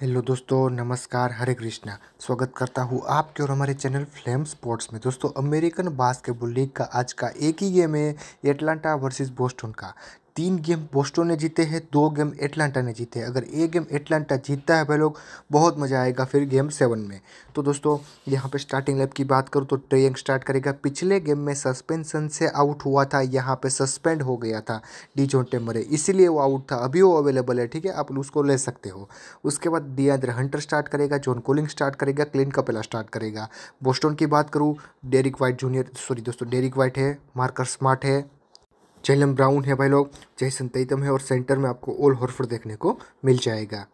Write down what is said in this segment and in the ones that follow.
hello दोस्तों नमस्कार हरे कृष्णा स्वागत करता हूँ आपके और हमारे चैनल फ्लेम स्पोर्ट्स में दोस्तों अमेरिकन बास्केटबॉल लीग का आज का एक ही गेम है एटलांटा वर्सेस बोस्टन का तीन गेम बोस्टन ने जीते हैं दो गेम एटलांटा ने जीते हैं अगर एक गेम एटलांटा जीतता है भाई लोग बहुत मज़ा आएगा फिर गेम सेवन में तो दोस्तों यहाँ पे स्टार्टिंग लाइफ की बात करूँ तो ट्रेंग स्टार्ट करेगा पिछले गेम में सस्पेंसन से आउट हुआ था यहाँ पे सस्पेंड हो गया था डी जोटे मरे इसीलिए वो आउट था अभी वो अवेलेबल है ठीक है आप उसको ले सकते हो उसके बाद डियांद्र हंटर स्टार्ट करेगा जॉन कोलिंग स्टार्ट करेगा क्लिन कपेला स्टार्ट करेगा बोस्टोन की बात करूँ डेरिक वाइट जूनियर सॉरी दोस्तों डेरिक वाइट है मार्कर स्मार्ट है चहलम ब्राउन है भाई लोग जैसन तैतम है और सेंटर में आपको ओल हॉर्फर्ड देखने को मिल जाएगा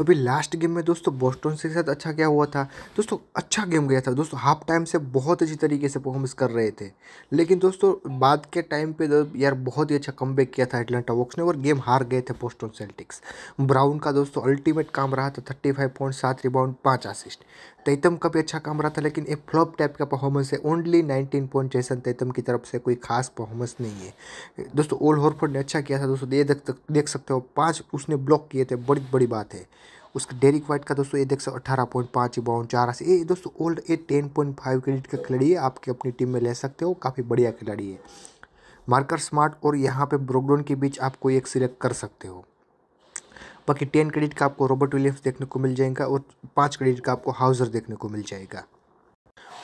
अभी लास्ट गेम में दोस्तों बोस्टन के साथ अच्छा क्या हुआ था दोस्तों अच्छा गेम गया था दोस्तों हाफ टाइम से बहुत अच्छी तरीके से परफॉर्मेंस कर रहे थे लेकिन दोस्तों बाद के टाइम पे तो यार बहुत ही अच्छा कम किया था एटलांटा वॉक्स ने और गेम हार गए थे बोस्टन सेल्टिक्स ब्राउन का दोस्तों अल्टीमेट काम रहा था थर्टी फाइव पॉइंट सात रिबाउंड पाँच असिस्ट तैतम का भी अच्छा काम रहा था लेकिन एक फ्लॉप टाइप का परफॉर्मेंस है only nineteen point Jayson Tatum की तरफ से कोई खास परफॉर्मेंस नहीं है दोस्तों ओल हॉरफोर्ड ने अच्छा किया था दोस्तों ये देख सकते हो पाँच उसने ब्लॉक किए थे बड़ी बड़ी बात है उसके डेरिक वाइट का दोस्तों ये देख सकते अठारह पॉइंट पाँच बावन चार ए दोस्तों old a ten point five credit का खिलाड़ी है आपके अपनी टीम में ले सकते हो काफ़ी बढ़िया खिलाड़ी है मार्कर स्मार्ट और यहाँ पे ब्रोकडोन के बीच आप कोई एक सिलेक्ट कर सकते हो बाकी टेन क्रेडिट का आपको रॉबर्ट विलियम्स देखने को मिल जाएगा और पाँच क्रेडिट का आपको हाउजर देखने को मिल जाएगा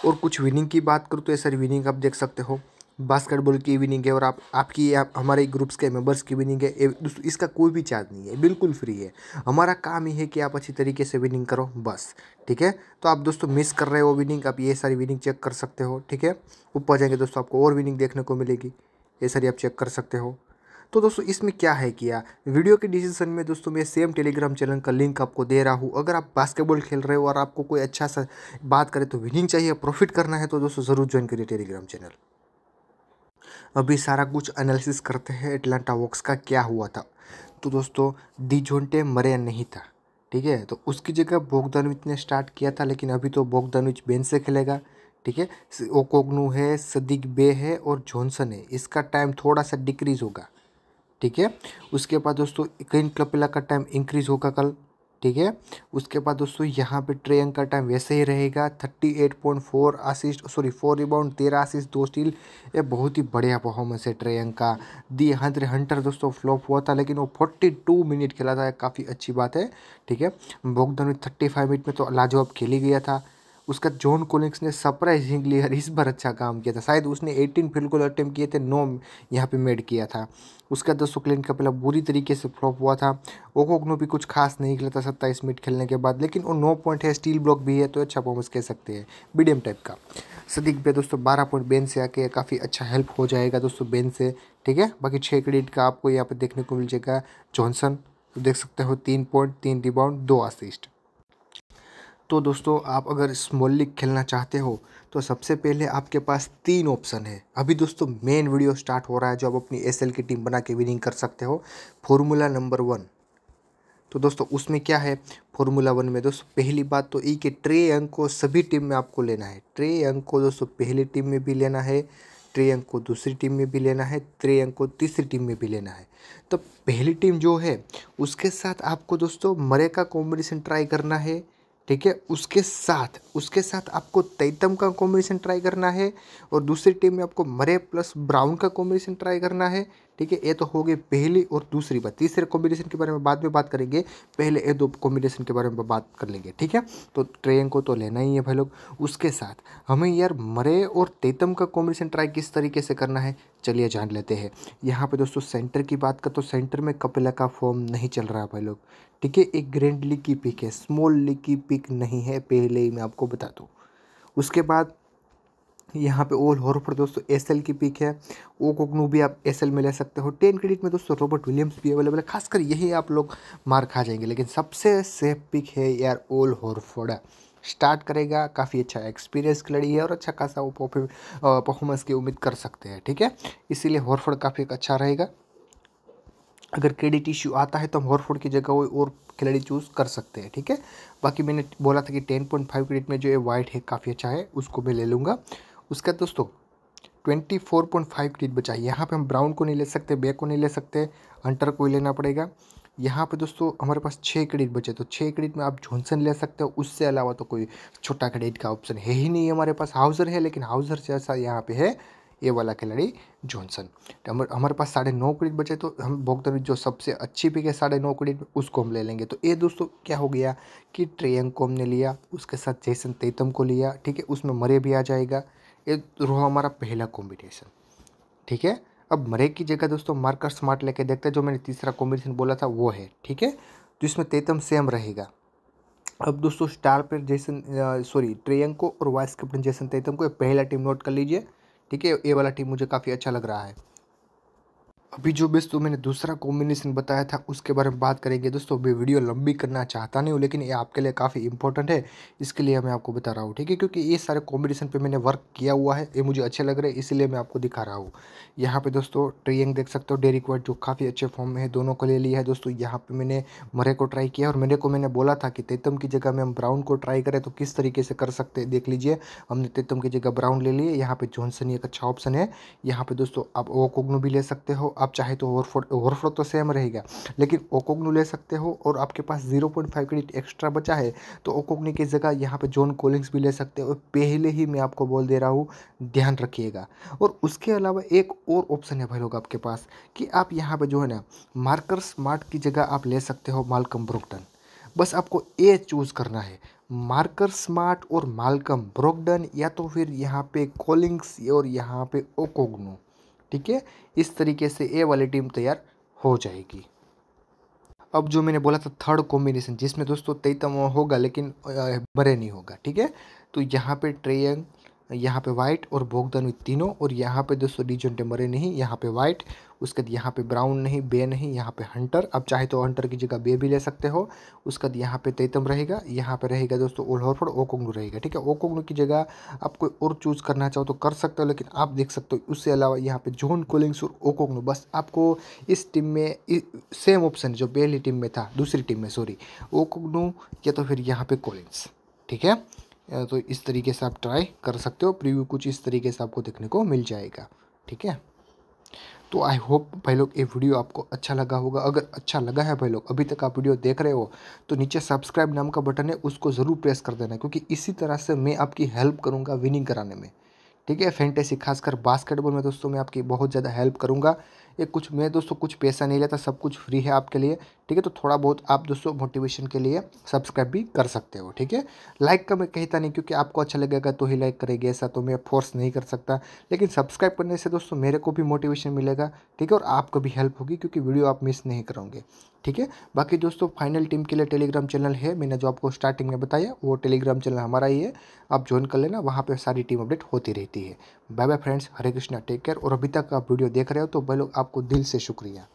और कुछ विनिंग की बात करूँ तो ये सर विनिंग आप देख सकते हो बास्केटबॉल की विनिंग है और आप आपकी आप हमारे ग्रुप्स के मेंबर्स की विनिंग है दोस्तों इसका कोई भी चार्ज नहीं है बिल्कुल फ्री है हमारा काम ही है कि आप अच्छी तरीके से विनिंग करो बस ठीक है तो आप दोस्तों मिस कर रहे हो विनिंग आप ये सारी विनिंग चेक कर सकते हो ठीक है ऊपर जाएंगे दोस्तों आपको और विनिंग देखने को मिलेगी ये सारी आप चेक कर सकते हो तो दोस्तों इसमें क्या है किया वीडियो के डिसीजन में दोस्तों मैं सेम टेलीग्राम चैनल का लिंक आपको दे रहा हूँ अगर आप बास्केटबॉल खेल रहे हो और आपको कोई अच्छा सा बात करें तो विनिंग चाहिए प्रॉफिट करना है तो दोस्तों ज़रूर ज्वाइन करिए टेलीग्राम चैनल अभी सारा कुछ एनालिसिस करते हैं एटलांटा वॉक्स का क्या हुआ था तो दोस्तों दी झोंटे मरे नहीं था ठीक है तो उसकी जगह बोगदानविच ने स्टार्ट किया था लेकिन अभी तो बोगदानविच बेंच से खेलेगा ठीक है ओकोगनू है सदीक बे है और जॉनसन है इसका टाइम थोड़ा सा डिक्रीज होगा ठीक है उसके बाद दोस्तों कैन कपिला का टाइम इंक्रीज होगा कल ठीक है उसके बाद दोस्तों यहाँ पे ट्रे का टाइम वैसे ही रहेगा thirty eight point four assist sorry four rebound तेरह असिस्ट दो स्टील ये बहुत ही बढ़िया परफॉर्मेंस है ट्रेयंग का दी हंत्र हंटर दोस्तों फ्लॉप हुआ था लेकिन वो फोर्टी टू मिनट खेला था काफ़ी अच्छी बात है ठीक है बोगदान थर्टी फाइव मिनट में तो लाजवाब खेली गया था उसका जॉन कोलिंग्स ने सरप्राइजिंगली हर इस बार अच्छा काम किया था शायद उसने 18 फील्ड गोल अटैम्प्ट किए थे नो यहाँ पे मेड किया था उसका दस तो ओकलैंड का पहला बुरी तरीके से फ्लॉप हुआ था ओकनो भी कुछ खास नहीं खेला था सत्ताईस मिनट खेलने के बाद लेकिन वो नौ पॉइंट है स्टील ब्लॉक भी है तो अच्छा परफॉर्मेंस कह सकते हैं मीडियम टाइप का सदीक भैया दोस्तों बारह पॉइंट बेन से आके काफ़ी अच्छा हेल्प हो जाएगा दोस्तों बेन से ठीक है बाकी छः क्रेडिट का आपको यहाँ पर देखने को मिल जाएगा जॉनसन तो देख सकते हो तीन पॉइंट तीन रिबाउंड दो असिस्ट तो दोस्तों आप अगर स्मॉल लीग खेलना चाहते हो तो सबसे पहले आपके पास तीन ऑप्शन है अभी दोस्तों मेन वीडियो स्टार्ट हो रहा है जो आप अपनी एस की टीम बना के विनिंग कर सकते हो फॉर्मूला नंबर वन तो दोस्तों उसमें क्या है फॉर्मूला वन में दोस्तों पहली बात तो ये कि ट्रे अंक को सभी टीम में आपको लेना है ट्रे अंक को दोस्तों पहली टीम में भी लेना है ट्रे अंक को दूसरी टीम में भी लेना है त्रे अंक को तीसरी टीम में भी लेना है तो पहली टीम जो है उसके साथ आपको दोस्तों मरे का कॉम्बिनेशन ट्राई करना है ठीक है उसके साथ उसके साथ आपको तैतम का कॉम्बिनेशन ट्राई करना है और दूसरी टीम में आपको मरे प्लस ब्राउन का कॉम्बिनेशन ट्राई करना है ठीक है ये तो हो गई पहली और दूसरी बात तीसरे कॉम्बिनेशन के बारे में बाद में बात करेंगे पहले ये दो कॉम्बिनेशन के बारे में बात कर लेंगे ठीक है तो ट्रेन को तो लेना ही है भाई लोग उसके साथ हमें यार मरे और तेतम का कॉम्बिनेशन ट्राई किस तरीके से करना है चलिए जान लेते हैं यहाँ पर दोस्तों सेंटर की बात कर तो सेंटर में कपिला का फॉर्म नहीं चल रहा है भाई लोग ठीक है एक ग्रैंड लीग की पिक है स्मॉल लीग की पिक नहीं है पहले ही मैं आपको बता दूँ उसके बाद यहाँ पे ओल हॉर पर दोस्तों एस की पिक है ओ कोकनू भी आप एस में ले सकते हो टेन क्रेडिट में दोस्तों रॉबर्ट विलियम्स भी अवेलेबल है खासकर यही आप लोग मार खा जाएंगे लेकिन सबसे सेफ पिक है यार ओल हॉरफोर्ड स्टार्ट करेगा काफ़ी अच्छा एक्सपीरियंस खिलाड़ी है और अच्छा खासा वो परफॉर्मेंस की उम्मीद कर सकते हैं ठीक है इसीलिए हॉरफोड़ काफ़ी अच्छा रहेगा अगर क्रेडिट इश्यू आता है तो हम हॉरफोड की जगह वो और खिलाड़ी चूज़ कर सकते हैं ठीक है बाकी मैंने बोला था कि टेन पॉइंट फाइव क्रेडिट में जो ये वाइट है काफ़ी अच्छा है उसको मैं ले लूँगा उसके बाद दोस्तों twenty four point five credit बचा यहाँ पे हम ब्राउन को नहीं ले सकते बैक को नहीं ले सकते अंटर को ही लेना पड़ेगा यहाँ पे दोस्तों हमारे पास छः क्रेडिट बचे तो छः क्रेडिट में आप जॉनसन ले सकते हो उससे अलावा तो कोई छोटा क्रेडिट का ऑप्शन है ही नहीं हमारे पास हाउजर है लेकिन हाउजर से ऐसा यहाँ पे है ये वाला खिलाड़ी जॉनसन तो हम हमारे पास साढ़े नौ क्रेडिट बचे तो हम भोक्त जो सबसे अच्छी पिक है साढ़े नौ क्रेडिट उसको हम ले लेंगे तो ये दोस्तों क्या हो गया कि ट्रेयंग को हमने लिया उसके साथ जैसन तेतम को लिया ठीक है उसमें मरे भी आ जाएगा ये रहा हमारा पहला कॉम्बिनेशन ठीक है अब मरे की जगह दोस्तों मार्कर स्मार्ट लेके देखते हैं जो मैंने तीसरा कॉम्बिनेशन बोला था वो है ठीक है जिसमें तो तेतम सेम रहेगा अब दोस्तों स्टार पर जैसन सॉरी ट्रेयंग को और वाइस कैप्टन जैसन तेतम को पहला टीम नोट कर लीजिए ठीक है ये वाला टीम मुझे काफ़ी अच्छा लग रहा है अभी जो बेस्ट तो मैंने दूसरा कॉम्बिनेशन बताया था उसके बारे में बात करेंगे दोस्तों अभी वीडियो लंबी करना चाहता नहीं हूँ लेकिन ये आपके लिए काफ़ी इंपॉर्टेंट है इसके लिए मैं आपको बता रहा हूँ ठीक है क्योंकि ये सारे कॉम्बिनेशन पे मैंने वर्क किया हुआ है ये मुझे अच्छे लग रहे हैं इसीलिए मैं आपको दिखा रहा हूँ यहाँ पे दोस्तों ट्रेंग देख सकते हो डेरी क्वार्ट जो काफ़ी अच्छे फॉर्म में है दोनों को ले लिया है दोस्तों यहाँ पर मैंने मरे को ट्राई किया और मेरे को मैंने बोला था कि तेतम की जगह में हम ब्राउन को ट्राई करें तो किस तरीके से कर सकते देख लीजिए हमने तेतम की जगह ब्राउन ले लिए यहाँ पर जोनसन एक अच्छा ऑप्शन है यहाँ पर दोस्तों आप ओकोगनो भी ले सकते हो आप चाहे तो ओवरफ्लो ओवरफ्लो तो सेम रहेगा लेकिन ओकोग्नो ले सकते हो और आपके पास zero point five credit extra बचा है तो ओकोग्नी की जगह यहाँ पर जॉन कोलिंग्स भी ले सकते हो पहले ही मैं आपको बोल दे रहा हूँ ध्यान रखिएगा और उसके अलावा एक और ऑप्शन है भाई लोग आपके पास कि आप यहाँ पर जो है ना मार्कर स्मार्ट की जगह आप ले सकते हो मालकम ब्रुकटन बस आपको ए चूज़ करना है मार्कर स्मार्ट और मालकम ब्रोकडन या तो फिर यहाँ पे कॉलिंग्स और यहाँ पे ओकोग्नो ठीक है इस तरीके से ए वाली टीम तैयार हो जाएगी अब जो मैंने बोला था थर्ड कॉम्बिनेशन जिसमें दोस्तों तेतम होगा लेकिन भरे नहीं होगा ठीक है तो यहाँ पे ट्रेयंग यहाँ पे वाइट और भोगदान तीनों और यहाँ पे दोस्तों डी जोनटे मरे नहीं यहाँ पे वाइट उसके बाद यहाँ पे ब्राउन नहीं बे नहीं यहाँ पे हंटर अब चाहे तो हंटर की जगह बे भी ले सकते हो उसके बाद यहाँ पे तैतम रहेगा यहाँ पे रहेगा दोस्तों ओल्होरफोर्ड ओकोंगनू रहेगा ठीक है ओकोंगनू की जगह आप कोई और चूज़ करना चाहो तो कर सकते हो लेकिन आप देख सकते हो उससे अलावा यहाँ पे जोन कोलिंग्स और ओकोंगनू बस आपको इस टीम में सेम ऑप्शन जो पहली टीम में था दूसरी टीम में सॉरी ओकोंगनू या तो फिर यहाँ पे कोलिंग्स ठीक है तो इस तरीके से आप ट्राई कर सकते हो प्रीव्यू कुछ इस तरीके से आपको देखने को मिल जाएगा ठीक है तो आई होप भाई लोग ये वीडियो आपको अच्छा लगा होगा अगर अच्छा लगा है भाई लोग अभी तक आप वीडियो देख रहे हो तो नीचे सब्सक्राइब नाम का बटन है उसको ज़रूर प्रेस कर देना क्योंकि इसी तरह से मैं आपकी हेल्प करूँगा विनिंग कराने में ठीक है फैंटेसी खासकर बास्केटबॉल में दोस्तों मैं आपकी बहुत ज़्यादा हेल्प करूँगा ये कुछ मैं दोस्तों कुछ पैसा नहीं लेता सब कुछ फ्री है आपके लिए ठीक है तो थोड़ा बहुत आप दोस्तों मोटिवेशन के लिए सब्सक्राइब भी कर सकते हो ठीक है लाइक का मैं कहता नहीं क्योंकि आपको अच्छा लगेगा तो ही लाइक करेगी ऐसा तो मैं फोर्स नहीं कर सकता लेकिन सब्सक्राइब करने से दोस्तों मेरे को भी मोटिवेशन मिलेगा ठीक है और आपको भी हेल्प होगी क्योंकि वीडियो आप मिस नहीं करोगे ठीक है बाकी दोस्तों फाइनल टीम के लिए टेलीग्राम चैनल है मैंने जो आपको स्टार्टिंग में बताया वो टेलीग्राम चैनल हमारा ही है आप ज्वाइन कर लेना वहाँ पर सारी टीम अपडेट होती रहती है bye bye friends Hare Krishna take care और अभी तक आप वीडियो देख रहे हो तो भाई लोग आपको दिल से शुक्रिया